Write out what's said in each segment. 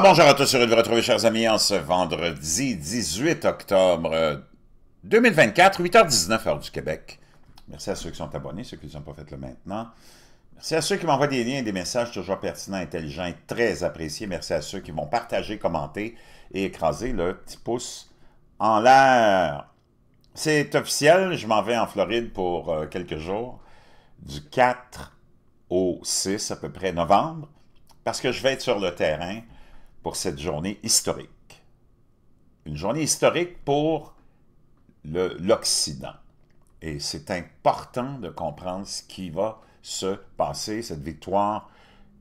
bonjour à tous, heureux de vous retrouver, chers amis, en ce vendredi 18 octobre 2024, 8h19, heure du Québec. Merci à ceux qui sont abonnés, ceux qui ne sont pas fait le maintenant. Merci à ceux qui m'envoient des liens et des messages toujours pertinents, intelligents et très appréciés. Merci à ceux qui vont partager, commenter et écraser le petit pouce en l'air. C'est officiel, je m'en vais en Floride pour euh, quelques jours, du 4 au 6 à peu près novembre, parce que je vais être sur le terrain pour cette journée historique. Une journée historique pour l'Occident. Et c'est important de comprendre ce qui va se passer, cette victoire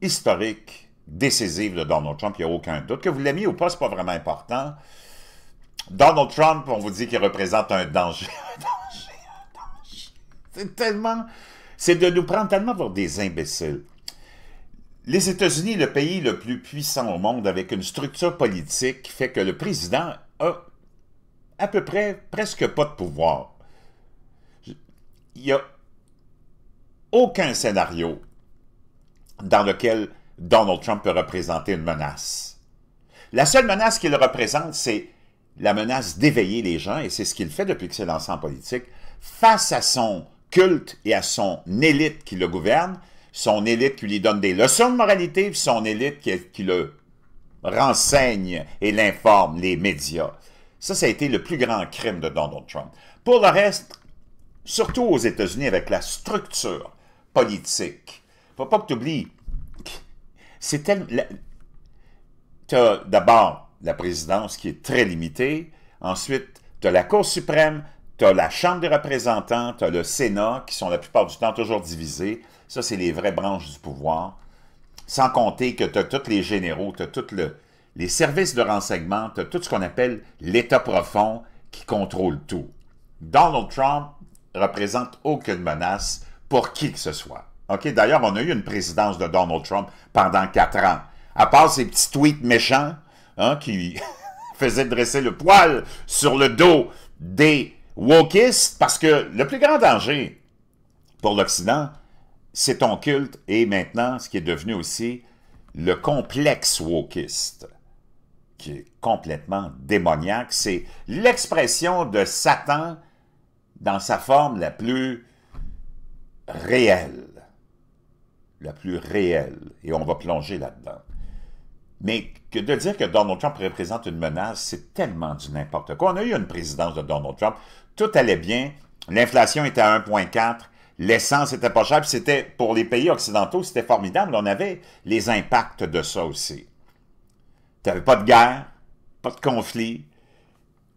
historique, décisive de Donald Trump, il n'y a aucun doute. Que vous l'aimiez ou pas, ce n'est pas vraiment important. Donald Trump, on vous dit qu'il représente un danger, un danger, un danger. C'est tellement... C'est de nous prendre tellement pour des imbéciles. Les États-Unis, le pays le plus puissant au monde avec une structure politique qui fait que le président a à peu près presque pas de pouvoir. Il n'y a aucun scénario dans lequel Donald Trump peut représenter une menace. La seule menace qu'il représente, c'est la menace d'éveiller les gens, et c'est ce qu'il fait depuis que c'est lancé en politique, face à son culte et à son élite qui le gouverne, son élite qui lui donne des leçons de moralité, son élite qui, le renseigne et l'informe, les médias. Ça, ça a été le plus grand crime de Donald Trump. Pour le reste, surtout aux États-Unis avec la structure politique, faut pas que tu oublies, c'est tellement... Tu as d'abord la présidence qui est très limitée, ensuite tu as la Cour suprême, tu as la Chambre des représentants, tu as le Sénat, qui sont la plupart du temps toujours divisés. Ça, c'est les vraies branches du pouvoir. Sans compter que tu as tous les généraux, tu as tous les services de renseignement, tu as tout ce qu'on appelle l'État profond qui contrôle tout. Donald Trump représente aucune menace pour qui que ce soit. D'ailleurs, on a eu une présidence de Donald Trump pendant quatre ans. À part ses petits tweets méchants hein, qui faisaient dresser le poil sur le dos des wokiste, parce que le plus grand danger pour l'Occident, c'est ton culte et maintenant ce qui est devenu aussi le complexe wokiste, qui est complètement démoniaque. C'est l'expression de Satan dans sa forme la plus réelle. La plus réelle. Et on va plonger là-dedans. Mais que de dire que Donald Trump représente une menace, c'est tellement du n'importe quoi. On a eu une présidence de Donald Trump tout allait bien. L'inflation était à 1,4. L'essence était pas chère. C'était, pour les pays occidentaux, c'était formidable. On avait les impacts de ça aussi. Tu n'avais pas de guerre, pas de conflit.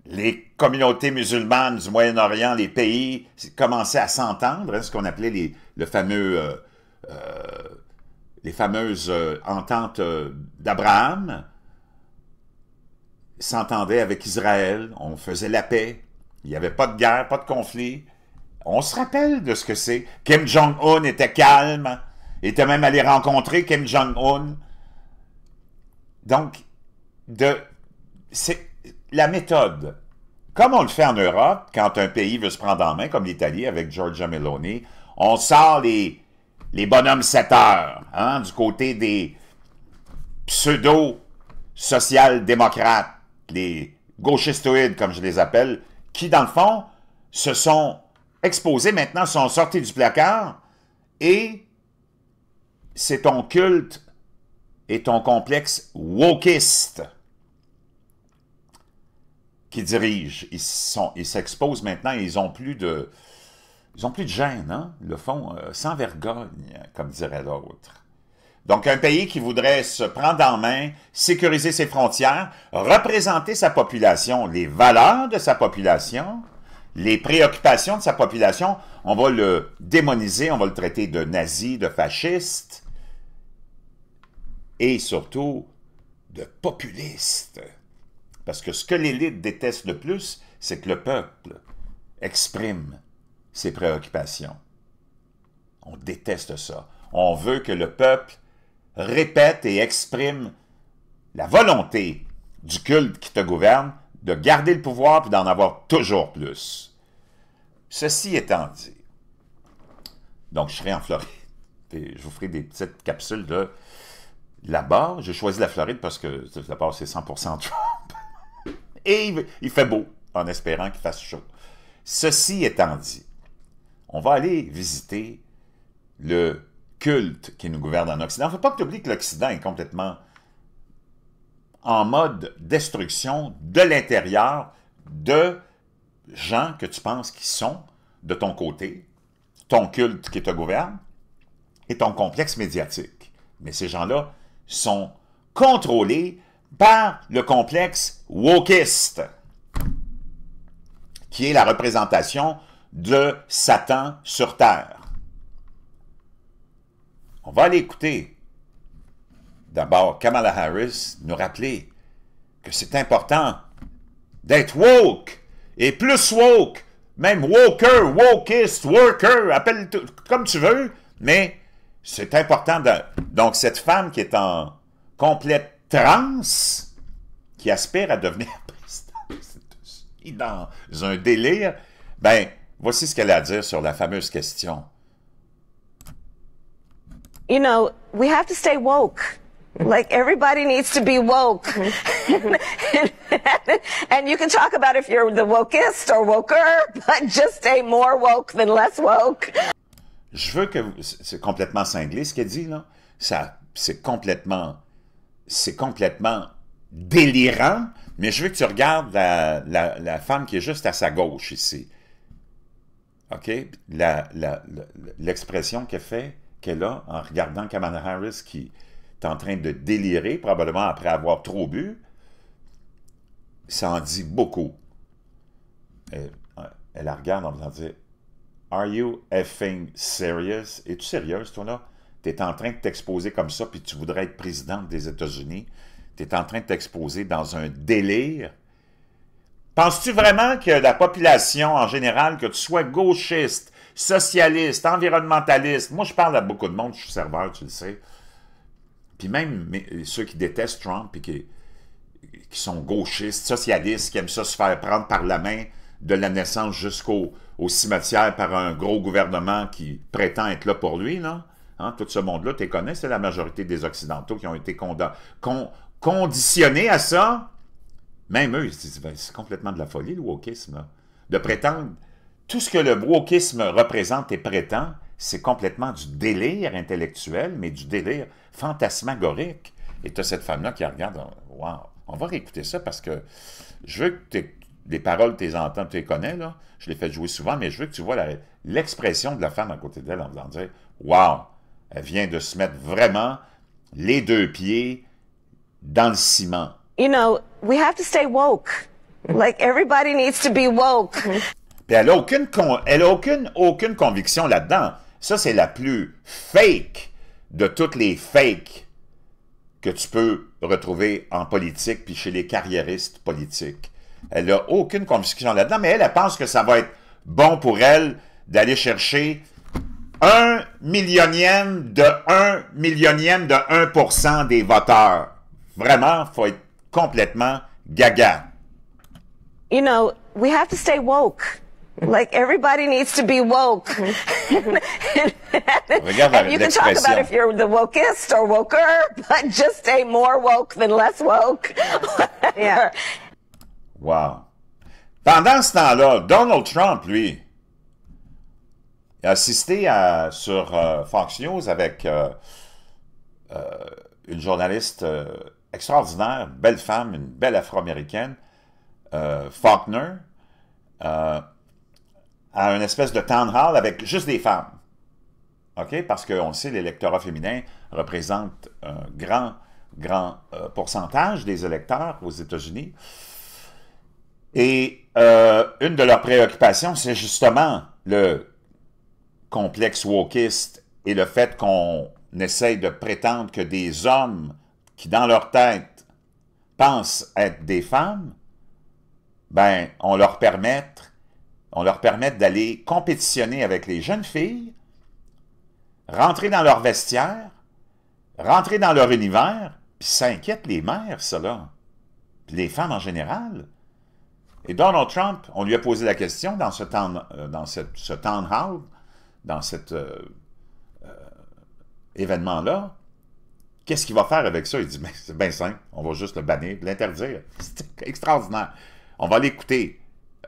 Les communautés musulmanes du Moyen-Orient, les pays commençaient à s'entendre, hein, ce qu'on appelait les, le fameux, euh, euh, les fameuses euh, ententes d'Abraham s'entendaient avec Israël, on faisait la paix. Il n'y avait pas de guerre, pas de conflit. On se rappelle de ce que c'est. Kim Jong-un était calme, hein. était même allé rencontrer Kim Jong-un. Donc, c'est la méthode. Comme on le fait en Europe, quand un pays veut se prendre en main, comme l'Italie avec Giorgia Meloni, on sort les, les bonhommes 7 heures, hein, du côté des pseudo-social-démocrates, les gauchistoïdes, comme je les appelle, qui, dans le fond, se sont exposés maintenant, sont sortis du placard et c'est ton culte et ton complexe wokiste qui dirige. Ils s'exposent maintenant et ils ont plus de... Ils ont plus de gêne, hein? Ils le font euh, sans vergogne, comme dirait l'autre. Donc, un pays qui voudrait se prendre en main, sécuriser ses frontières, représenter sa population, les valeurs de sa population, les préoccupations de sa population, on va le démoniser, on va le traiter de nazi, de fasciste et surtout de populiste. Parce que ce que l'élite déteste le plus, c'est que le peuple exprime ses préoccupations. On déteste ça. On veut que le peuple répète et exprime la volonté du culte qui te gouverne de garder le pouvoir puis d'en avoir toujours plus. Ceci étant dit, donc je serai en Floride et je vous ferai des petites capsules de là-bas. J'ai choisi la Floride parce que là-bas, c'est 100% Trump et il fait beau en espérant qu'il fasse chaud. Ceci étant dit, on va aller visiter le culte qui nous gouverne en Occident. Il ne faut pas que tu oublies que l'Occident est complètement en mode destruction de l'intérieur de gens que tu penses qui sont de ton côté, ton culte qui te gouverne et ton complexe médiatique. Mais ces gens-là sont contrôlés par le complexe wokiste, qui est la représentation de Satan sur Terre. On va aller écouter d'abord Kamala Harris nous rappeler que c'est important d'être woke et plus woke, même woker, wokist, worker, appelle comme tu veux, mais c'est important. De... Donc, cette femme qui est en complète transe, qui aspire à devenir présidente, dans un délire, ben, voici ce qu'elle a à dire sur la fameuse question you know, we have to stay woke. Like everybody needs to be woke. and, and, you can talk about if you're the wokest or woker, but just stay more woke than less woke. Je veux que c'est complètement cinglé ce qu'elle dit là. Ça c'est complètement c'est complètement délirant, mais je veux que tu regardes la, la, la femme qui est juste à sa gauche ici. OK? L'expression qu'elle fait, qu'elle a en regardant Kamala Harris qui est en train de délirer, probablement après avoir trop bu, ça en dit beaucoup. Elle, la regarde en disant Are you effing serious? Es-tu sérieuse, toi, là? Tu es en train de t'exposer comme ça, puis tu voudrais être présidente des États-Unis. Tu es en train de t'exposer dans un délire. Penses-tu vraiment que la population en général, que tu sois gauchiste, socialiste, environnementaliste. Moi, je parle à beaucoup de monde, je suis serveur, tu le sais. Puis même ceux qui détestent Trump et qui, sont gauchistes, socialistes, qui aiment ça se faire prendre par la main de la naissance jusqu'au cimetière par un gros gouvernement qui prétend être là pour lui, non hein, tout ce monde-là, tu connais, c'est la majorité des Occidentaux qui ont été conditionnés à ça. Même eux, ils se disent, ben, c'est complètement de la folie, le wokisme, de prétendre tout ce que le wokisme représente et prétend, c'est complètement du délire intellectuel, mais du délire fantasmagorique. Et tu as cette femme-là qui regarde, wow, on va réécouter ça parce que je veux que les paroles, tu les entends, tu les connais, je les fais jouer souvent, mais je veux que tu vois l'expression de la femme à côté d'elle en faisant dire, wow, elle vient de se mettre vraiment les deux pieds dans le ciment. You know, we have to stay woke. Like everybody needs to be woke elle n'a aucune, aucune, conviction là-dedans. Ça, c'est la plus fake de toutes les fakes que tu peux retrouver en politique puis chez les carriéristes politiques. Elle n'a aucune conviction là-dedans, mais elle, pense que ça va être bon pour elle d'aller chercher un millionième de un millionième de 1% des voteurs. Vraiment, faut être complètement gaga. You know, we have to stay woke like everybody needs to be woke. Mm-hmm. and, and, and you can talk about if you're the wokest or woker, but just stay more woke than less woke. yeah. Wow. Pendant ce temps-là, Donald Trump, lui, a assisté sur euh, Fox News avec euh, euh, une journaliste euh, extraordinaire, belle femme, une belle afro-américaine, euh, Faulkner à une espèce de town hall avec juste des femmes. OK? Parce qu'on sait, l'électorat féminin représente un grand, grand euh, pourcentage des électeurs aux États-Unis. Et euh, une de leurs préoccupations, c'est justement le complexe wokiste et le fait qu'on essaye de prétendre que des hommes qui, dans leur tête, pensent être des femmes, ben, on leur permettre on leur permette d'aller compétitionner avec les jeunes filles, rentrer dans leur vestiaire, rentrer dans leur univers, puis ça les mères, cela, puis les femmes en général. Et Donald Trump, on lui a posé la question dans ce, town, euh, dans hall, dans cet euh, euh, événement-là, qu'est-ce qu'il va faire avec ça? Il dit, ben, c'est bien simple, on va juste le bannir, l'interdire. C'est extraordinaire. On va l'écouter.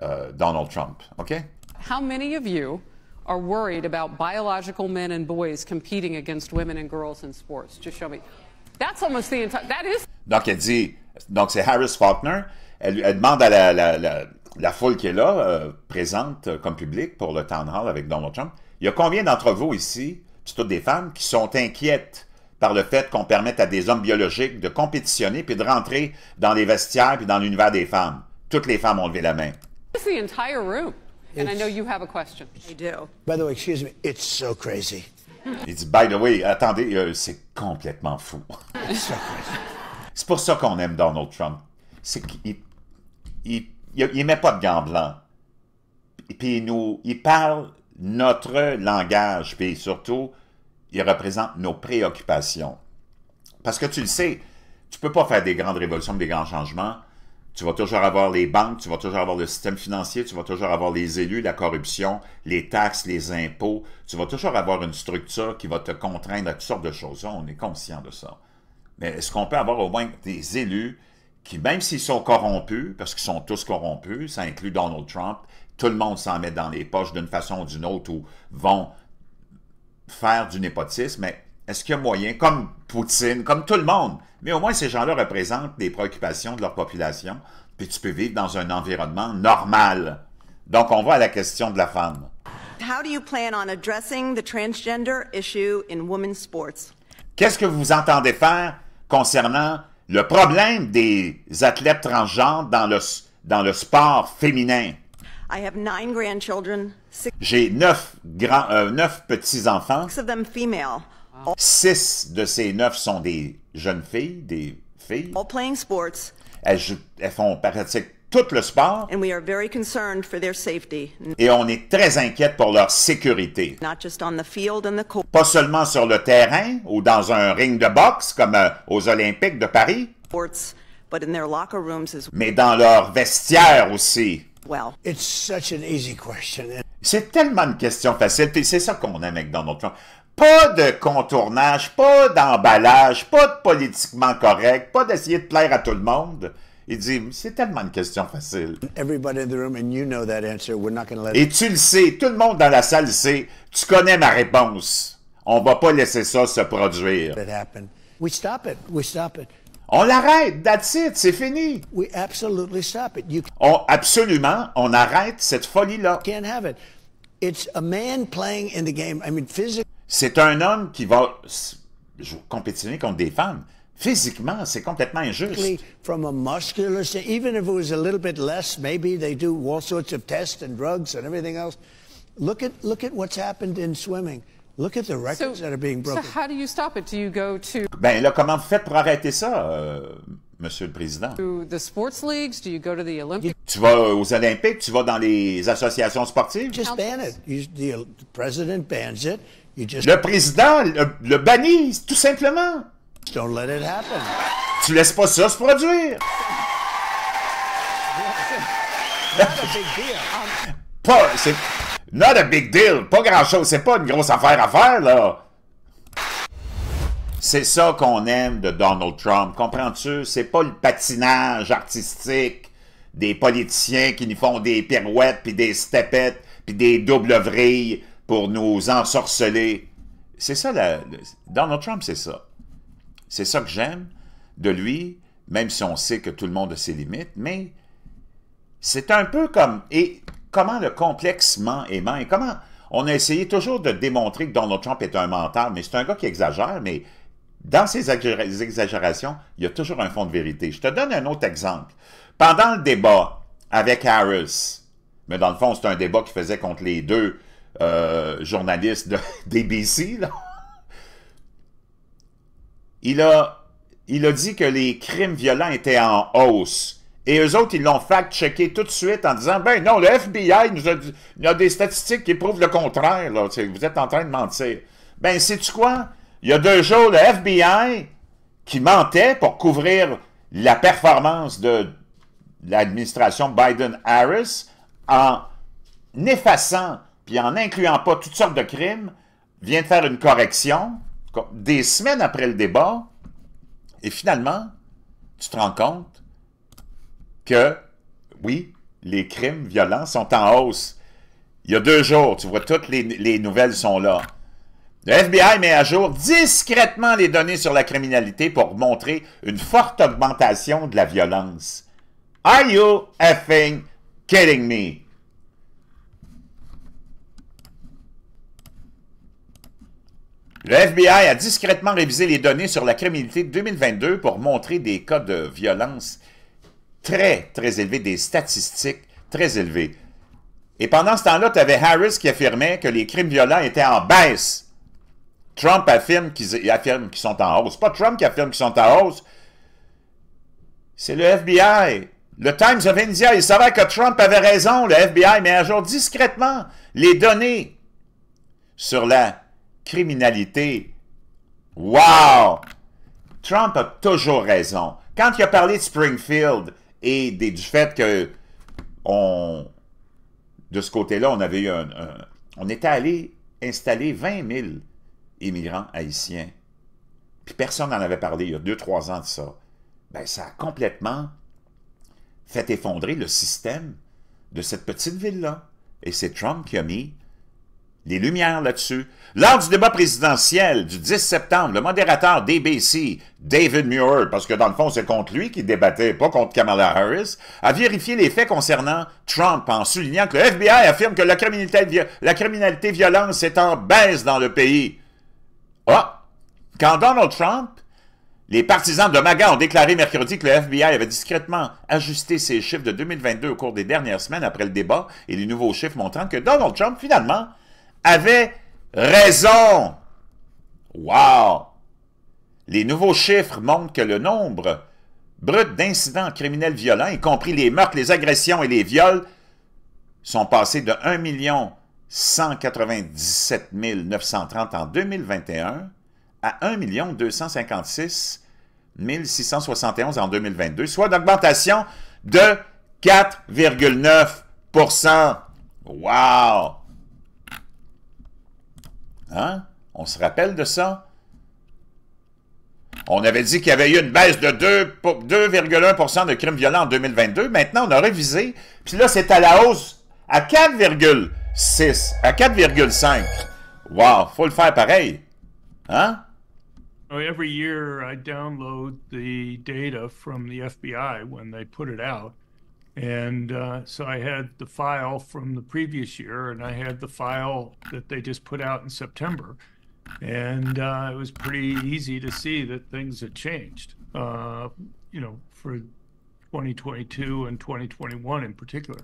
Uh, Donald Trump. OK? « How many of you are worried about biological men and boys competing against women and girls in sports? Just show me. That's almost the Donc, elle dit. Donc, c'est Harris Faulkner. Elle, demande à la, foule qui est là, euh, présente euh, comme public pour le town hall avec Donald Trump. Il y a combien d'entre vous ici, c'est toutes des femmes, qui sont inquiètes par le fait qu'on permette à des hommes biologiques de compétitionner puis de rentrer dans les vestiaires puis dans l'univers des femmes? Toutes les femmes ont levé la main the entire room. And I know you have a question. I do. By the way, excuse me, it's so crazy. Il by the way, attendez, euh, c'est complètement fou. c'est pour ça qu'on aime Donald Trump. C'est qu'il il, met pas de gants blancs. puis il nous, il parle notre langage, puis surtout, il représente nos préoccupations. Parce que tu le sais, tu peux pas faire des grandes révolutions, des grands changements tu vas toujours avoir les banques, tu vas toujours avoir le système financier, tu vas toujours avoir les élus, la corruption, les taxes, les impôts. Tu vas toujours avoir une structure qui va te contraindre à toutes sortes de choses. On est conscient de ça. Mais est-ce qu'on peut avoir au moins des élus qui, même s'ils sont corrompus, parce qu'ils sont tous corrompus, ça inclut Donald Trump, tout le monde s'en met dans les poches d'une façon ou d'une autre ou vont faire du népotisme, mais est-ce qu'il y a moyen, comme Poutine, comme tout le monde, mais au moins ces gens-là représentent des préoccupations de leur population, puis tu peux vivre dans un environnement normal. Donc on va à la question de la femme. Qu'est-ce que vous entendez faire concernant le problème des athlètes transgenres dans le, dans le sport féminin? J'ai neuf, grands, euh, petits-enfants. Six de ces neuf sont des jeunes filles, des filles. Elles, font pratiquer tout le sport. Et on est très inquiète pour leur sécurité. Pas seulement sur le terrain ou dans un ring de boxe comme euh, aux Olympiques de Paris. Mais dans leur vestiaire aussi. C'est tellement une question facile, c'est ça qu'on aime avec Donald Trump. Pas de contournage, pas d'emballage, pas de politiquement correct, pas d'essayer de plaire à tout le monde. Il dit, c'est tellement une question facile. Et tu le sais, tout le monde dans la salle sait, tu connais ma réponse. On va pas laisser ça se produire. On l'arrête, that's it, c'est fini. On, absolument, on arrête cette folie-là. C'est un homme qui va compétitionner contre des femmes. Physiquement, c'est complètement injuste. From a muscular even if it was a little bit less, maybe they do all sorts of tests and drugs and everything else. Look at look at what's happened in swimming. Look at the records that are being broken. So how do you stop it? Do you go to Ben là, comment vous faites pour arrêter ça, euh, Monsieur le Président To the sports leagues? Do you go to the Olympics? Tu vas aux Olympiques? Tu vas dans les associations sportives? Just ban it. You, the president bans it. Le président le, bannit, tout simplement. Don't let it happen. Tu laisses pas ça se produire. Not big deal. Pas, c'est... Not a big deal. Pas grand-chose. C'est pas une grosse affaire à faire, là. C'est ça qu'on aime de Donald Trump, comprends-tu? C'est pas le patinage artistique des politiciens qui nous font des pirouettes, puis des stepettes, puis des doubles vrilles pour nous ensorceler. C'est ça, Donald Trump, c'est ça. C'est ça que j'aime de lui, même si on sait que tout le monde a ses limites, mais c'est un peu comme... Et comment le complexe ment et ment, et comment... On a essayé toujours de démontrer que Donald Trump est un menteur, mais c'est un gars qui exagère, mais dans ses exagérations, il y a toujours un fond de vérité. Je te donne un autre exemple. Pendant le débat avec Harris, mais dans le fond, c'est un débat qui faisait contre les deux euh, journaliste de, d'ABC, Il a, il a dit que les crimes violents étaient en hausse. Et eux autres, ils l'ont fact-checké tout de suite en disant, ben non, le FBI nous a, a des statistiques qui prouvent le contraire, Vous êtes en train de mentir. Ben, sais-tu quoi? Il y a deux jours, le FBI qui mentait pour couvrir la performance de l'administration Biden-Harris en effaçant puis en incluant pas toutes sortes de crimes, vient faire une correction des semaines après le débat, et finalement, tu te rends compte que, oui, les crimes violents sont en hausse. Il y a deux jours, tu vois, toutes les, les nouvelles sont là. Le FBI met à jour discrètement les données sur la criminalité pour montrer une forte augmentation de la violence. Are you effing kidding me? Le FBI a discrètement révisé les données sur la criminalité de 2022 pour montrer des cas de violence très, très élevés, des statistiques très élevées. Et pendant ce temps-là, tu avais Harris qui affirmait que les crimes violents étaient en baisse. Trump affirme qu'ils affirment qu'ils sont en hausse. Pas Trump qui affirme qu'ils sont en hausse. C'est le FBI. Le Times of India, il savait que Trump avait raison, le FBI mais à jour discrètement les données sur la criminalité. Wow! Trump a toujours raison. Quand il a parlé de Springfield et du fait que on, de ce côté-là, on avait eu un, on était allé installer 20 000 immigrants haïtiens. Puis personne n'en avait parlé il y a 2 trois ans de ça. Ben, ça a complètement fait effondrer le système de cette petite ville-là. Et c'est Trump qui a mis les lumières là-dessus. Lors du débat présidentiel du 10 septembre, le modérateur d'ABC, David Muir, parce que dans le fond, c'est contre lui qui débattait, pas contre Kamala Harris, a vérifié les faits concernant Trump en soulignant que le FBI affirme que la criminalité, violente criminalité est en baisse dans le pays. Ah! Quand Donald Trump les partisans de MAGA ont déclaré mercredi que le FBI avait discrètement ajusté ses chiffres de 2022 au cours des dernières semaines après le débat et les nouveaux chiffres montrant que Donald Trump, finalement, avait raison. Wow! Les nouveaux chiffres montrent que le nombre brut d'incidents criminels violents, y compris les meurtres, les agressions et les viols, sont passés de 1 197 930 en 2021 à 1 256 671 en 2022, soit d'augmentation de 4,9 Wow! Hein? On se rappelle de ça? On avait dit qu'il y avait eu une baisse de 2,1 de crimes violents en 2022. Maintenant, on a révisé. Puis là, c'est à la hausse à 4,6, à 4,5. Wow, faut le faire pareil. Hein? Every year, I download the data from the FBI when they put it out. And uh, so I had the file from the previous year, and I had the file that they just put out in September. And uh, it was pretty easy to see that things had changed, uh, you know, for 2022 and 2021 in particular.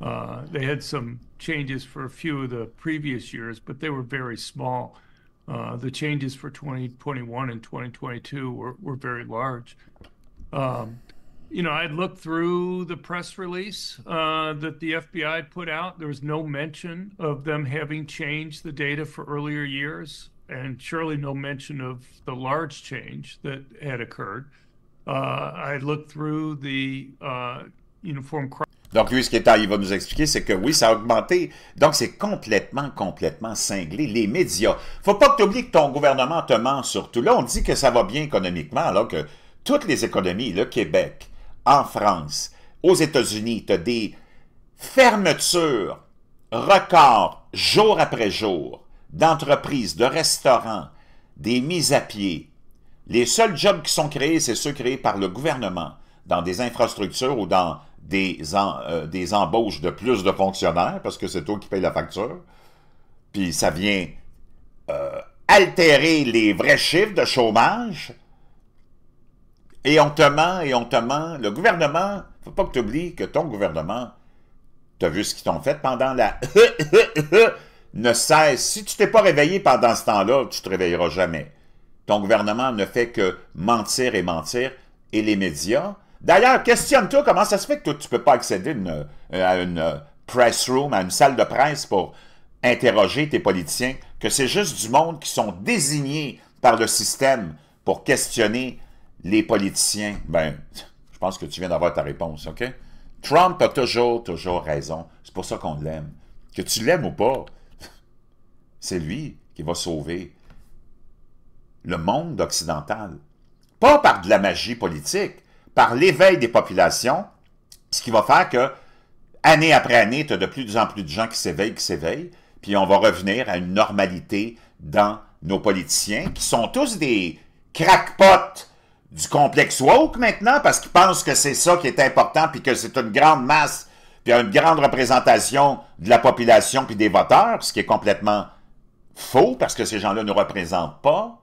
Uh, they had some changes for a few of the previous years, but they were very small. Uh, the changes for 2021 and 2022 were, were very large. Um, you know, I'd looked through the press release uh, that the FBI put out. There was no mention of them having changed the data for earlier years, and surely no mention of the large change that had occurred. Uh, I looked through the uh, uniform crime. Donc, lui, ce qui est il va nous expliquer, c'est que oui, ça a augmenté. Donc, c'est complètement, complètement cinglé. Les médias. Faut pas que tu oublies que ton gouvernement te ment surtout. Là, on dit que ça va bien économiquement, alors que toutes les économies, le Québec, en France. Aux États-Unis, tu as des fermetures records jour après jour d'entreprises, de restaurants, des mises à pied. Les seuls jobs qui sont créés, c'est ceux créés par le gouvernement dans des infrastructures ou dans des, euh, des embauches de plus de fonctionnaires, parce que c'est eux qui payent la facture. Puis ça vient euh, altérer les vrais chiffres de chômage et on te ment, et on te ment. Le gouvernement, faut pas que tu oublies que ton gouvernement, tu as vu ce qu'ils t'ont fait pendant la... ne cesse. Si tu t'es pas réveillé pendant ce temps-là, tu te réveilleras jamais. Ton gouvernement ne fait que mentir et mentir, et les médias. D'ailleurs, questionne-toi comment ça se fait que toi, tu peux pas accéder à une euh, euh, press room, à une salle de presse pour interroger tes politiciens, que c'est juste du monde qui sont désignés par le système pour questionner les politiciens, ben, je pense que tu viens d'avoir ta réponse, OK? Trump a toujours, toujours raison. C'est pour ça qu'on l'aime. Que tu l'aimes ou pas, c'est lui qui va sauver le monde occidental. Pas par de la magie politique, par l'éveil des populations, ce qui va faire que, année après année, tu as de plus en plus de gens qui s'éveillent, qui s'éveillent, puis on va revenir à une normalité dans nos politiciens, qui sont tous des crackpots du complexe woke maintenant parce qu'ils pensent que c'est ça qui est important puis que c'est une grande masse puis une grande représentation de la population puis des voteurs, ce qui est complètement faux parce que ces gens-là ne représentent pas.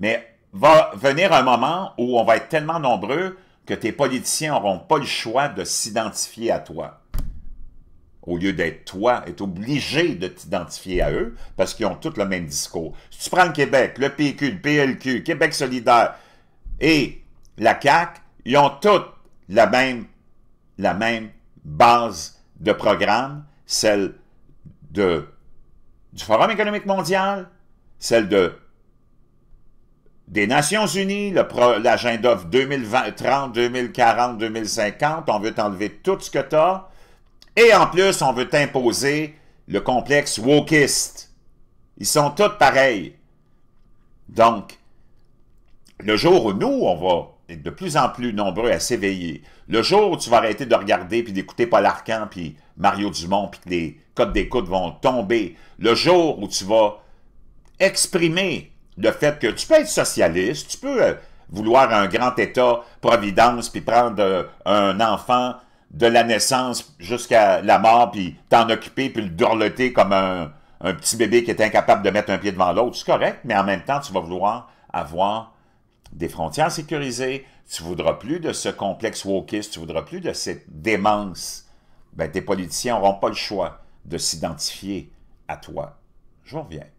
Mais va venir un moment où on va être tellement nombreux que tes politiciens n'auront pas le choix de s'identifier à toi. Au lieu d'être toi, est obligé de t'identifier à eux parce qu'ils ont tous le même discours. Si tu prends le Québec, le PQ, le PLQ, Québec solidaire, et la CAC, ils ont toutes la même, la même base de programme, celle de, du Forum économique mondial, celle de, des Nations unies, l'agenda 2030, 2040, 2050, on veut t'enlever tout ce que tu as, et en plus, on veut t'imposer le complexe wokiste. Ils sont tous pareils. Donc, le jour où nous, on va être de plus en plus nombreux à s'éveiller, le jour où tu vas arrêter de regarder puis d'écouter Paul Arcan puis Mario Dumont puis que les codes d'écoute vont tomber, le jour où tu vas exprimer le fait que tu peux être socialiste, tu peux euh, vouloir un grand État-providence puis prendre euh, un enfant de la naissance jusqu'à la mort puis t'en occuper puis le dorloter comme un, un petit bébé qui est incapable de mettre un pied devant l'autre, c'est correct, mais en même temps, tu vas vouloir avoir des frontières sécurisées, tu voudras plus de ce complexe wokiste, tu voudras plus de cette démence, ben, tes politiciens n'auront pas le choix de s'identifier à toi. Je reviens.